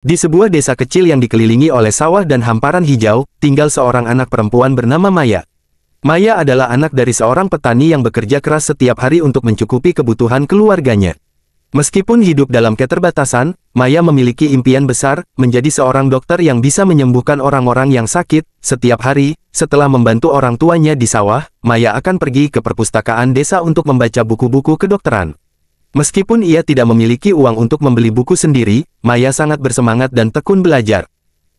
Di sebuah desa kecil yang dikelilingi oleh sawah dan hamparan hijau, tinggal seorang anak perempuan bernama Maya. Maya adalah anak dari seorang petani yang bekerja keras setiap hari untuk mencukupi kebutuhan keluarganya. Meskipun hidup dalam keterbatasan, Maya memiliki impian besar, menjadi seorang dokter yang bisa menyembuhkan orang-orang yang sakit. Setiap hari, setelah membantu orang tuanya di sawah, Maya akan pergi ke perpustakaan desa untuk membaca buku-buku kedokteran. Meskipun ia tidak memiliki uang untuk membeli buku sendiri, Maya sangat bersemangat dan tekun belajar.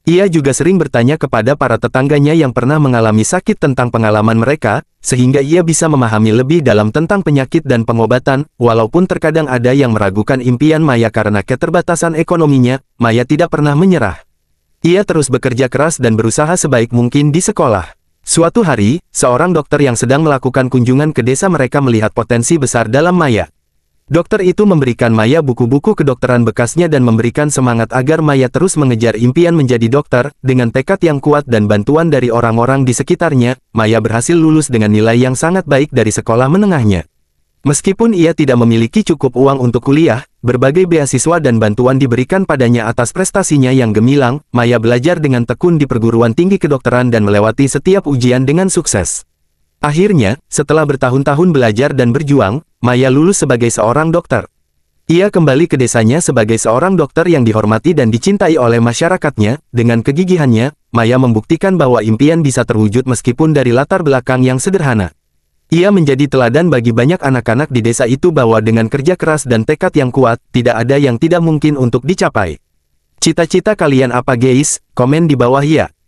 Ia juga sering bertanya kepada para tetangganya yang pernah mengalami sakit tentang pengalaman mereka, sehingga ia bisa memahami lebih dalam tentang penyakit dan pengobatan, walaupun terkadang ada yang meragukan impian Maya karena keterbatasan ekonominya, Maya tidak pernah menyerah. Ia terus bekerja keras dan berusaha sebaik mungkin di sekolah. Suatu hari, seorang dokter yang sedang melakukan kunjungan ke desa mereka melihat potensi besar dalam Maya. Dokter itu memberikan Maya buku-buku kedokteran bekasnya dan memberikan semangat agar Maya terus mengejar impian menjadi dokter, dengan tekad yang kuat dan bantuan dari orang-orang di sekitarnya, Maya berhasil lulus dengan nilai yang sangat baik dari sekolah menengahnya. Meskipun ia tidak memiliki cukup uang untuk kuliah, berbagai beasiswa dan bantuan diberikan padanya atas prestasinya yang gemilang, Maya belajar dengan tekun di perguruan tinggi kedokteran dan melewati setiap ujian dengan sukses. Akhirnya, setelah bertahun-tahun belajar dan berjuang, Maya lulus sebagai seorang dokter. Ia kembali ke desanya sebagai seorang dokter yang dihormati dan dicintai oleh masyarakatnya, dengan kegigihannya, Maya membuktikan bahwa impian bisa terwujud meskipun dari latar belakang yang sederhana. Ia menjadi teladan bagi banyak anak-anak di desa itu bahwa dengan kerja keras dan tekad yang kuat, tidak ada yang tidak mungkin untuk dicapai. Cita-cita kalian apa guys? Komen di bawah ya.